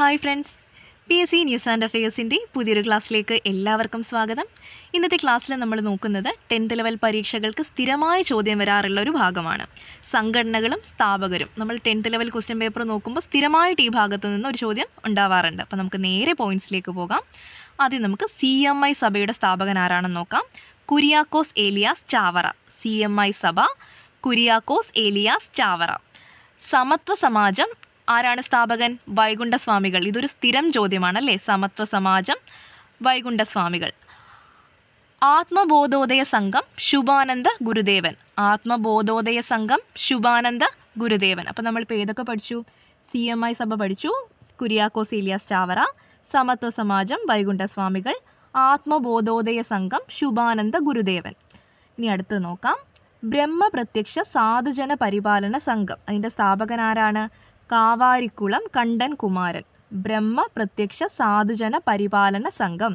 hi friends P S C news and അഫയേഴ്സിൻ്റെ പുതിയൊരു ക്ലാസ്സിലേക്ക് എല്ലാവർക്കും സ്വാഗതം ഇന്നത്തെ ക്ലാസ്സിൽ നമ്മൾ നോക്കുന്നത് ടെൻത്ത് ലെവൽ പരീക്ഷകൾക്ക് സ്ഥിരമായ ചോദ്യം വരാറുള്ള ഒരു ഭാഗമാണ് സംഘടനകളും സ്ഥാപകരും നമ്മൾ ടെൻത്ത് ലെവൽ ക്വസ്റ്റ്യൻ പേപ്പർ നോക്കുമ്പോൾ സ്ഥിരമായിട്ട് ഈ ഭാഗത്ത് നിന്ന് ഒരു ചോദ്യം ഉണ്ടാവാറുണ്ട് അപ്പോൾ നമുക്ക് നേരെ പോയിൻറ്റ്സിലേക്ക് പോകാം ആദ്യം നമുക്ക് സി എം ഐ സഭയുടെ സ്ഥാപകൻ ആരാണെന്ന് നോക്കാം Kuriakose Elias Chavara C M I സഭ കുരിയാക്കോസ് ഏലിയാസ് ചാവറ സമത്വ സമാജം ആരാണ് സ്ഥാപകൻ വൈകുണ്ഠസ്വാമികൾ ഇതൊരു സ്ഥിരം അല്ലേ സമത്വ സമാജം വൈകുണ്ഠസ്വാമികൾ ആത്മബോധോദയ സംഘം ശുഭാനന്ദ ഗുരുദേവൻ ആത്മബോധോദയ സംഘം ശുഭാനന്ദ ഗുരുദേവൻ അപ്പോൾ ഇപ്പോൾ ഏതൊക്കെ പഠിച്ചു സി എം ഐ സഭ പഠിച്ചു കുര്യാക്കോ സീലിയാസ് ചാവറ സമത്വ സമാജം വൈകുണ്ഠസ്വാമികൾ ആത്മബോധോദയ സംഘം ശുഭാനന്ദ ഗുരുദേവൻ ഇനി അടുത്ത് നോക്കാം ബ്രഹ്മപ്രത്യക്ഷ സാധുജന പരിപാലന സംഘം അതിൻ്റെ സ്ഥാപകനാരാണ് കാവാരിക്കുളം കണ്ടൻ കുമാരൻ ബ്രഹ്മ പ്രത്യക്ഷ സാധുജന പരിപാലന സംഘം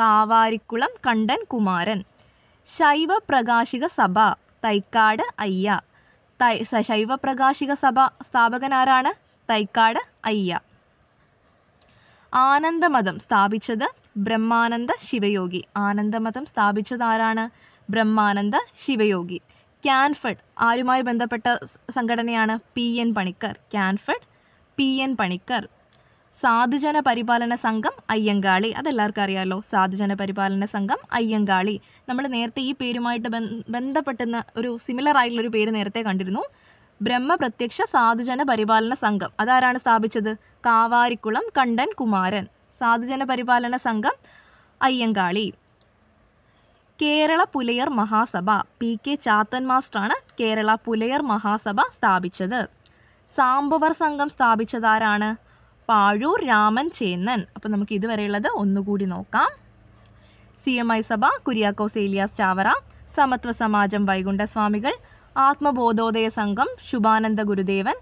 കാവാരിക്കുളം കണ്ടൻ കുമാരൻ ശൈവ പ്രകാശിക സഭ തൈക്കാട് അയ്യ തൈ ശൈവ പ്രകാശിക സഭ സ്ഥാപകനാരാണ് തൈക്കാട് അയ്യ ആനന്ദമതം സ്ഥാപിച്ചത് ബ്രഹ്മാനന്ദ ശിവയോഗി ആനന്ദമതം സ്ഥാപിച്ചത് ആരാണ് ബ്രഹ്മാനന്ദ ശിവയോഗി ക്യാൻഫഡ് ആരുമായി ബന്ധപ്പെട്ട സംഘടനയാണ് P N Panicker Canfed P N Panicker Sadhujana Paripalana Sangham Ayyankali അതെല്ലാവർക്കും അറിയാമല്ലോ സാധുജന പരിപാലന സംഘം അയ്യങ്കാളി നമ്മൾ നേരത്തെ ഈ പേരുമായിട്ട് ബന്ധപ്പെട്ടുന്ന ഒരു സിമിലർ ആയിട്ടുള്ള ഒരു പേര് നേരത്തെ കണ്ടിരുന്നു ബ്രഹ്മപ്രത്യക്ഷ സാധുജന പരിപാലന സംഘം അതാരാണ് സ്ഥാപിച്ചത് കാവാരിക്കുളം കണ്ടൻ കുമാരൻ സാധുജന പരിപാലന സംഘം അയ്യങ്കാളി കേരള പുലയർ മഹാസഭ പി കെ ചാത്തൻ മാസ്റ്ററാണ് കേരള പുലയർ മഹാസഭ സ്ഥാപിച്ചത് സാംബവർ സംഘം സ്ഥാപിച്ചതാരാണ് പാഴൂർ രാമൻ ചേന്നൻ അപ്പോൾ നമുക്ക് ഇതുവരെയുള്ളത് ഒന്നുകൂടി നോക്കാം സി എം ഐ സഭ കുര്യാക്കോസ് ഏലിയാസ് ചാവറ സമത്വ സമാജം വൈകുണ്ഠസ്വാമികൾ ആത്മബോധോദയ സംഘം ശുഭാനന്ദ ഗുരുദേവൻ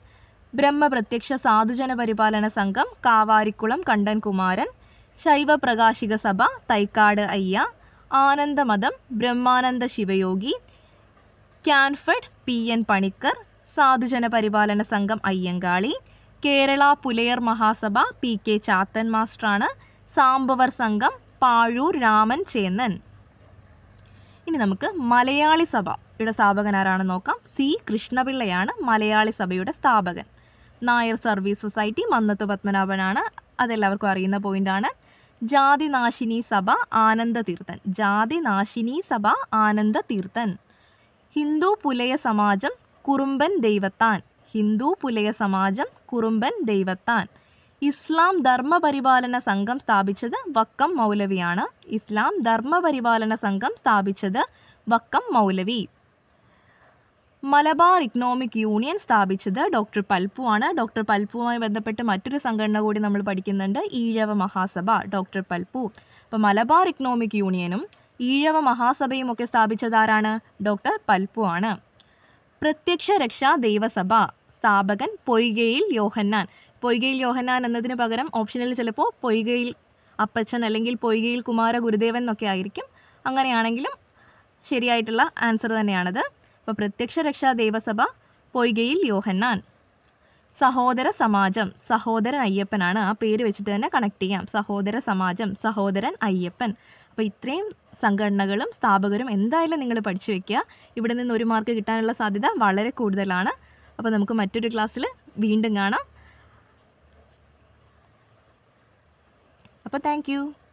ബ്രഹ്മപ്രത്യക്ഷ സാധുജന പരിപാലന സംഘം കാവാരിക്കുളം കണ്ടൻകുമാരൻ ശൈവപ്രകാശിക Sabha Thycaud Ayya Anandamatham Brahmananda Sivayogi Canfed P N Panicker Sadhujana Paripalana Sangham Ayyankali Kerala Pulayar Mahasabha P K Chathan മാസ്റ്ററാണ് സാംബവർ സംഘം പാഴൂർ രാമൻ ചേന്നൻ ഇനി നമുക്ക് മലയാളി സഭ യുടെ സ്ഥാപകൻ ആരാണെന്ന് നോക്കാം സി കൃഷ്ണപിള്ളയാണ് മലയാളി സഭയുടെ സ്ഥാപകൻ നായർ സർവീസ് സൊസൈറ്റി മന്നത്ത് പത്മനാഭനാണ് അതെല്ലാവർക്കും അറിയുന്ന പോയിന്റാണ് ജാതിനാശിനി സഭ ജാതി ജാതിനാശിനി സഭ തീർത്ഥൻ ഹിന്ദു പുലയ സമാജം കുറുമ്പൻ ദൈവത്താൻ ഹിന്ദു പുലയ സമാജം കുറുമ്പൻ ദൈവത്താൻ ഇസ്ലാം ധർമ്മപരിപാലന സംഘം സ്ഥാപിച്ചത് വക്കം മൗലവിയാണ് ഇസ്ലാം ധർമ്മപരിപാലന സംഘം സ്ഥാപിച്ചത് വക്കം മൗലവി മലബാർ ഇക്കണോമിക് യൂണിയൻ സ്ഥാപിച്ചത് ഡോക്ടർ പൽപ്പു ആണ് ഡോക്ടർ പൽപുമായി ബന്ധപ്പെട്ട് മറ്റൊരു സംഘടന കൂടി നമ്മൾ പഠിക്കുന്നുണ്ട് ഈഴവ മഹാസഭ ഡോക്ടർ പൽപ്പു അപ്പോൾ മലബാർ ഇക്കണോമിക് യൂണിയനും ഈഴവ മഹാസഭയും ഒക്കെ സ്ഥാപിച്ചതാരാണ് ഡോക്ടർ പൽപ്പു ആണ് പ്രത്യക്ഷ രക്ഷാ ദൈവസഭ സ്ഥാപകൻ പൊയ്കയിൽ യോഹന്നാൻ പൊയ്കയിൽ യോഹന്നാൻ എന്നതിന് പകരം ഓപ്ഷനിൽ ചിലപ്പോൾ പൊയ്കയിൽ അപ്പച്ചൻ അല്ലെങ്കിൽ പൊയ്കയിൽ കുമാര ഗുരുദേവൻ എന്നൊക്കെ ആയിരിക്കും അങ്ങനെയാണെങ്കിലും ശരിയായിട്ടുള്ള ആൻസർ തന്നെയാണത് അപ്പോൾ പ്രത്യക്ഷ രക്ഷാ ദേവസഭ പൊയ്കയിൽ യോഹന്നാൻ സഹോദര സമാജം സഹോദരൻ അയ്യപ്പനാണ് ആ പേര് വെച്ചിട്ട് തന്നെ കണക്ട് ചെയ്യാം സഹോദര സമാജം സഹോദരൻ അയ്യപ്പൻ അപ്പോൾ ഇത്രയും സംഘടനകളും സ്ഥാപകരും എന്തായാലും നിങ്ങൾ പഠിച്ചു വെക്കുക ഇവിടെ നിന്ന് ഒരു മാർക്ക് കിട്ടാനുള്ള സാധ്യത വളരെ കൂടുതലാണ് അപ്പോൾ നമുക്ക് മറ്റൊരു ക്ലാസ്സിൽ വീണ്ടും കാണാം അപ്പോൾ താങ്ക്